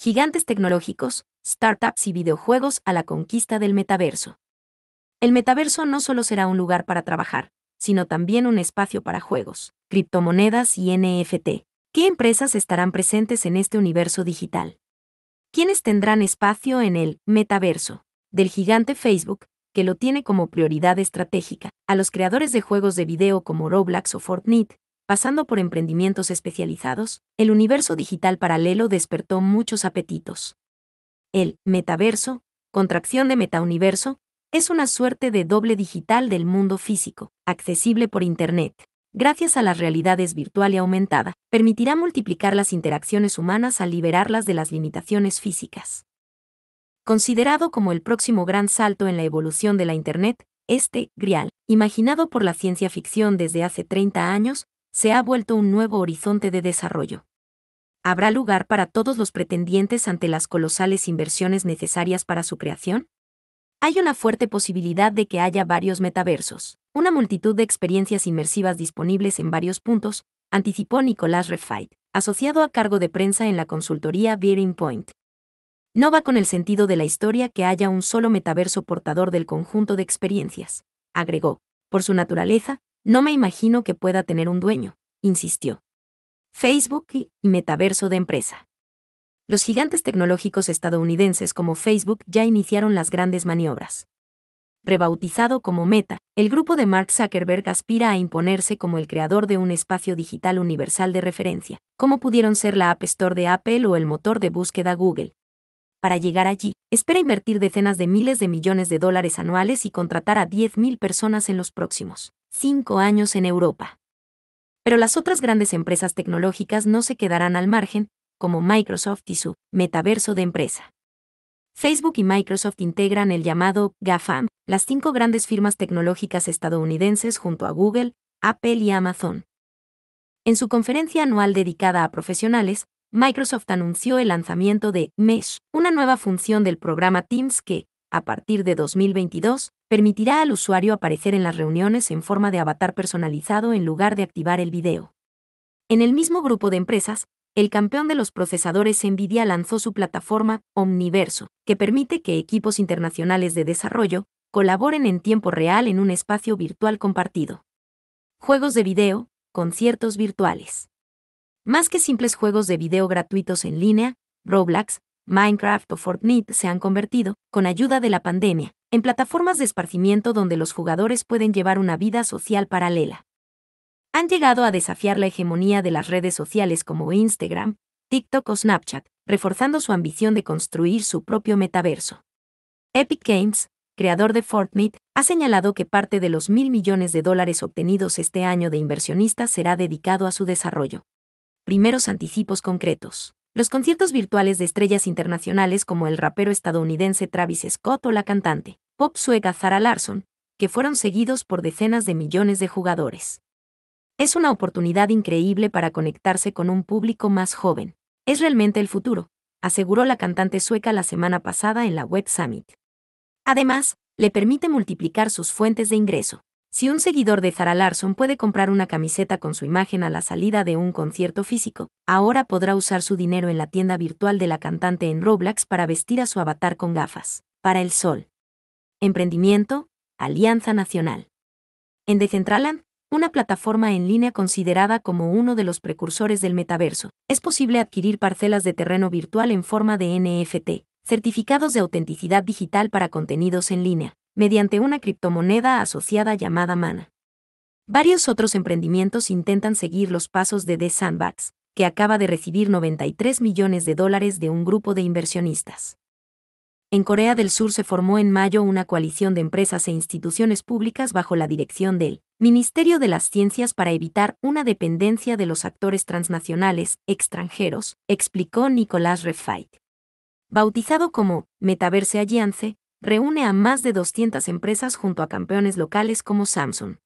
gigantes tecnológicos, startups y videojuegos a la conquista del metaverso. El metaverso no solo será un lugar para trabajar, sino también un espacio para juegos, criptomonedas y NFT. ¿Qué empresas estarán presentes en este universo digital? ¿Quiénes tendrán espacio en el metaverso? Del gigante Facebook, que lo tiene como prioridad estratégica, a los creadores de juegos de video como Roblox o Fortnite, pasando por emprendimientos especializados, el universo digital paralelo despertó muchos apetitos. El metaverso, contracción de metauniverso, es una suerte de doble digital del mundo físico, accesible por Internet. Gracias a las realidades virtual y aumentada, permitirá multiplicar las interacciones humanas al liberarlas de las limitaciones físicas. Considerado como el próximo gran salto en la evolución de la Internet, este, Grial, imaginado por la ciencia ficción desde hace 30 años, se ha vuelto un nuevo horizonte de desarrollo. ¿Habrá lugar para todos los pretendientes ante las colosales inversiones necesarias para su creación? Hay una fuerte posibilidad de que haya varios metaversos, una multitud de experiencias inmersivas disponibles en varios puntos, anticipó Nicolás Refait, asociado a cargo de prensa en la consultoría Bearing Point. No va con el sentido de la historia que haya un solo metaverso portador del conjunto de experiencias, agregó. Por su naturaleza, no me imagino que pueda tener un dueño, insistió. Facebook y metaverso de empresa. Los gigantes tecnológicos estadounidenses como Facebook ya iniciaron las grandes maniobras. Rebautizado como Meta, el grupo de Mark Zuckerberg aspira a imponerse como el creador de un espacio digital universal de referencia, como pudieron ser la App Store de Apple o el motor de búsqueda Google. Para llegar allí, espera invertir decenas de miles de millones de dólares anuales y contratar a 10.000 personas en los próximos cinco años en Europa. Pero las otras grandes empresas tecnológicas no se quedarán al margen, como Microsoft y su metaverso de empresa. Facebook y Microsoft integran el llamado GAFAM, las cinco grandes firmas tecnológicas estadounidenses junto a Google, Apple y Amazon. En su conferencia anual dedicada a profesionales, Microsoft anunció el lanzamiento de Mesh, una nueva función del programa Teams que, a partir de 2022, permitirá al usuario aparecer en las reuniones en forma de avatar personalizado en lugar de activar el video. En el mismo grupo de empresas, el campeón de los procesadores Nvidia lanzó su plataforma Omniverso, que permite que equipos internacionales de desarrollo colaboren en tiempo real en un espacio virtual compartido. Juegos de video, conciertos virtuales. Más que simples juegos de video gratuitos en línea, Roblox Minecraft o Fortnite se han convertido, con ayuda de la pandemia, en plataformas de esparcimiento donde los jugadores pueden llevar una vida social paralela. Han llegado a desafiar la hegemonía de las redes sociales como Instagram, TikTok o Snapchat, reforzando su ambición de construir su propio metaverso. Epic Games, creador de Fortnite, ha señalado que parte de los mil millones de dólares obtenidos este año de inversionistas será dedicado a su desarrollo. Primeros anticipos concretos los conciertos virtuales de estrellas internacionales como el rapero estadounidense Travis Scott o la cantante pop sueca Zara Larsson, que fueron seguidos por decenas de millones de jugadores. Es una oportunidad increíble para conectarse con un público más joven. Es realmente el futuro, aseguró la cantante sueca la semana pasada en la Web Summit. Además, le permite multiplicar sus fuentes de ingreso. Si un seguidor de Zara Larson puede comprar una camiseta con su imagen a la salida de un concierto físico, ahora podrá usar su dinero en la tienda virtual de la cantante en Roblox para vestir a su avatar con gafas. Para el sol. Emprendimiento, Alianza Nacional. En Decentraland, una plataforma en línea considerada como uno de los precursores del metaverso, es posible adquirir parcelas de terreno virtual en forma de NFT, certificados de autenticidad digital para contenidos en línea, mediante una criptomoneda asociada llamada Mana. Varios otros emprendimientos intentan seguir los pasos de The Sandbox, que acaba de recibir 93 millones de dólares de un grupo de inversionistas. En Corea del Sur se formó en mayo una coalición de empresas e instituciones públicas bajo la dirección del Ministerio de las Ciencias para evitar una dependencia de los actores transnacionales extranjeros, explicó Nicolás Refait. Bautizado como Metaverse Alliance, reúne a más de 200 empresas junto a campeones locales como Samsung.